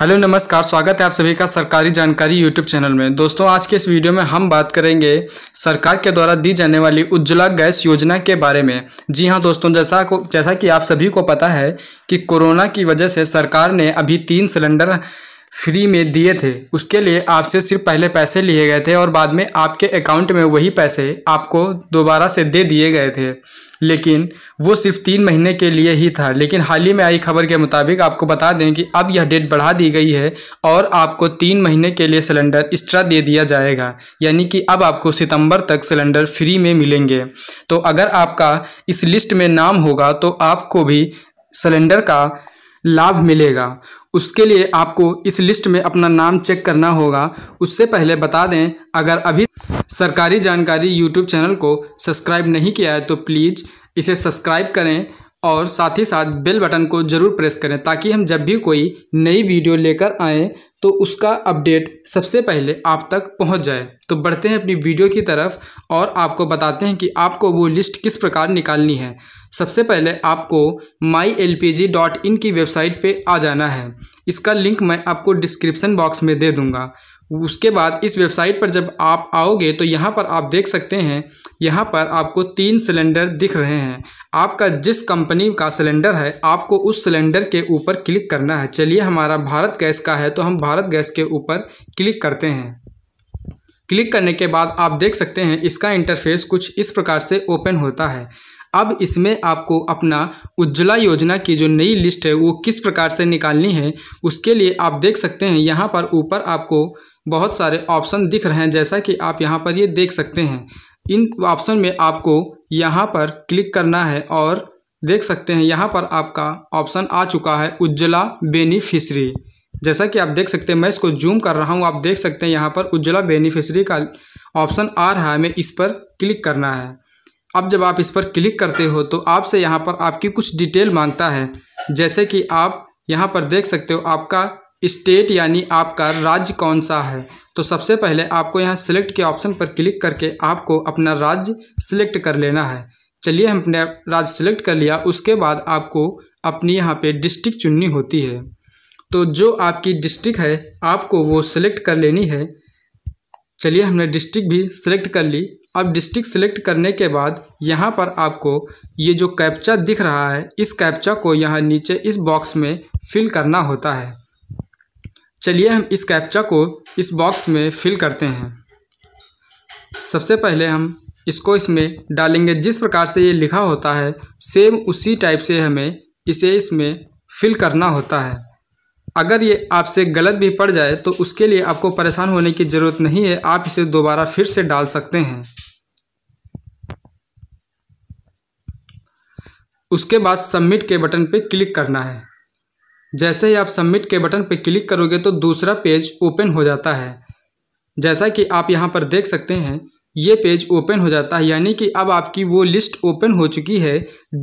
hello नमस्कार स्वागत है आप सभी का सरकारी जानकारी यूट्यूब चैनल में दोस्तों आज के इस वीडियो में हम बात करेंगे सरकार के द्वारा दी जाने वाली उज्ज्वला गैस योजना के बारे में जी हां दोस्तों जैसा को जैसा कि आप सभी को पता है कि कोरोना की वजह से सरकार ने अभी तीन सिलेंडर फ्री में दिए थे उसके लिए आपसे सिर्फ पहले पैसे लिए गए थे और बाद में आपके अकाउंट में वही पैसे आपको दोबारा से दे दिए गए थे लेकिन वो सिर्फ तीन महीने के लिए ही था लेकिन हाल ही में आई खबर के मुताबिक आपको बता दें कि अब यह डेट बढ़ा दी गई है और आपको तीन महीने के लिए सिलेंडर एक्स्ट्रा दे दिया जाएगा यानी कि अब आपको सितंबर तक सिलेंडर फ्री में मिलेंगे तो अगर आपका इस लिस्ट में नाम होगा तो आपको भी सिलेंडर का लाभ मिलेगा उसके लिए आपको इस लिस्ट में अपना नाम चेक करना होगा उससे पहले बता दें अगर अभी सरकारी जानकारी यूट्यूब चैनल को सब्सक्राइब नहीं किया है तो प्लीज़ इसे सब्सक्राइब करें और साथ ही साथ बेल बटन को ज़रूर प्रेस करें ताकि हम जब भी कोई नई वीडियो लेकर आएँ तो उसका अपडेट सबसे पहले आप तक पहुंच जाए तो बढ़ते हैं अपनी वीडियो की तरफ और आपको बताते हैं कि आपको वो लिस्ट किस प्रकार निकालनी है सबसे पहले आपको myLPG.in की वेबसाइट पे आ जाना है इसका लिंक मैं आपको डिस्क्रिप्शन बॉक्स में दे दूँगा उसके बाद इस वेबसाइट पर जब आप आओगे तो यहाँ पर आप देख सकते हैं यहाँ पर आपको तीन सिलेंडर दिख रहे हैं आपका जिस कंपनी का सिलेंडर है आपको उस सिलेंडर के ऊपर क्लिक करना है चलिए हमारा भारत गैस का है तो हम भारत गैस के ऊपर क्लिक करते हैं क्लिक करने के बाद आप देख सकते हैं इसका इंटरफेस कुछ इस प्रकार से ओपन होता है अब इसमें आपको अपना उज्ज्वला योजना की जो नई लिस्ट है वो किस प्रकार से निकालनी है उसके लिए आप देख सकते हैं यहाँ पर ऊपर आपको बहुत सारे ऑप्शन दिख रहे हैं जैसा कि आप यहाँ पर ये देख सकते हैं इन ऑप्शन में आपको यहाँ पर क्लिक करना है और देख सकते हैं यहाँ पर आपका ऑप्शन आ चुका है उज्ज्वला बेनिफिशरी जैसा कि आप देख सकते हैं मैं इसको जूम कर रहा हूँ आप देख सकते हैं यहाँ पर उज्ज्वला बेनिफिशरी का ऑप्शन आ रहा है हमें इस पर क्लिक करना है अब जब आप इस पर क्लिक करते हो तो आपसे यहाँ पर आपकी कुछ डिटेल मांगता है जैसे कि आप यहाँ पर देख सकते हो आपका स्टेट यानी आपका राज्य कौन सा है तो सबसे पहले आपको यहाँ सिलेक्ट के ऑप्शन पर क्लिक करके आपको अपना राज्य सिलेक्ट कर लेना है चलिए हमने राज्य सिलेक्ट कर लिया उसके बाद आपको अपनी यहाँ पे डिस्ट्रिक्ट चुननी होती है तो जो आपकी डिस्ट्रिक्ट है आपको वो सिलेक्ट कर लेनी है चलिए हमने डिस्ट्रिक्ट भी सिलेक्ट कर ली अब डिस्ट्रिक्ट सिलेक्ट करने के बाद यहाँ पर आपको ये जो कैप्चा दिख रहा है इस कैप्चा को यहाँ नीचे इस बॉक्स में फिल करना होता है चलिए हम इस कैप्चा को इस बॉक्स में फिल करते हैं सबसे पहले हम इसको इसमें डालेंगे जिस प्रकार से ये लिखा होता है सेम उसी टाइप से हमें इसे इसमें फिल करना होता है अगर ये आपसे गलत भी पड़ जाए तो उसके लिए आपको परेशान होने की ज़रूरत नहीं है आप इसे दोबारा फिर से डाल सकते हैं उसके बाद सबमिट के बटन पर क्लिक करना है जैसे ही आप सबमिट के बटन पर क्लिक करोगे तो दूसरा पेज ओपन हो जाता है जैसा कि आप यहाँ पर देख सकते हैं ये पेज ओपन हो जाता है यानी कि अब आपकी वो लिस्ट ओपन हो चुकी है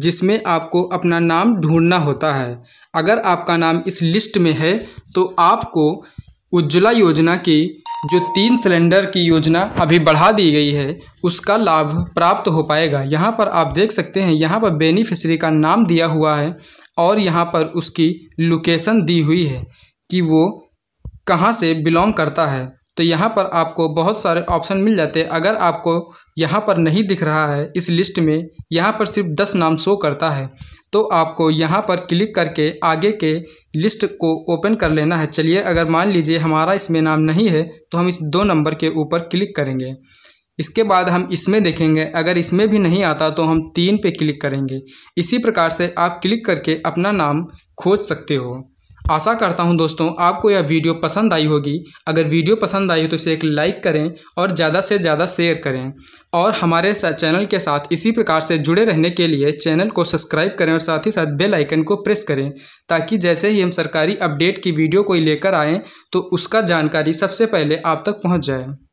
जिसमें आपको अपना नाम ढूंढना होता है अगर आपका नाम इस लिस्ट में है तो आपको उज्ज्वला योजना की जो तीन सिलेंडर की योजना अभी बढ़ा दी गई है उसका लाभ प्राप्त हो पाएगा यहाँ पर आप देख सकते हैं यहाँ पर बेनिफिशरी का नाम दिया हुआ है और यहाँ पर उसकी लोकेशन दी हुई है कि वो कहाँ से बिलोंग करता है तो यहाँ पर आपको बहुत सारे ऑप्शन मिल जाते हैं अगर आपको यहाँ पर नहीं दिख रहा है इस लिस्ट में यहाँ पर सिर्फ दस नाम शो करता है तो आपको यहाँ पर क्लिक करके आगे के लिस्ट को ओपन कर लेना है चलिए अगर मान लीजिए हमारा इसमें नाम नहीं है तो हम इस दो नंबर के ऊपर क्लिक करेंगे इसके बाद हम इसमें देखेंगे अगर इसमें भी नहीं आता तो हम तीन पे क्लिक करेंगे इसी प्रकार से आप क्लिक करके अपना नाम खोज सकते हो आशा करता हूं दोस्तों आपको यह वीडियो पसंद आई होगी अगर वीडियो पसंद आई हो तो इसे एक लाइक करें और ज़्यादा से ज़्यादा शेयर करें और हमारे चैनल के साथ इसी प्रकार से जुड़े रहने के लिए चैनल को सब्सक्राइब करें और साथ ही साथ बेल आइकन को प्रेस करें ताकि जैसे ही हम सरकारी अपडेट की वीडियो कोई लेकर आएँ तो उसका जानकारी सबसे पहले आप तक पहुँच जाए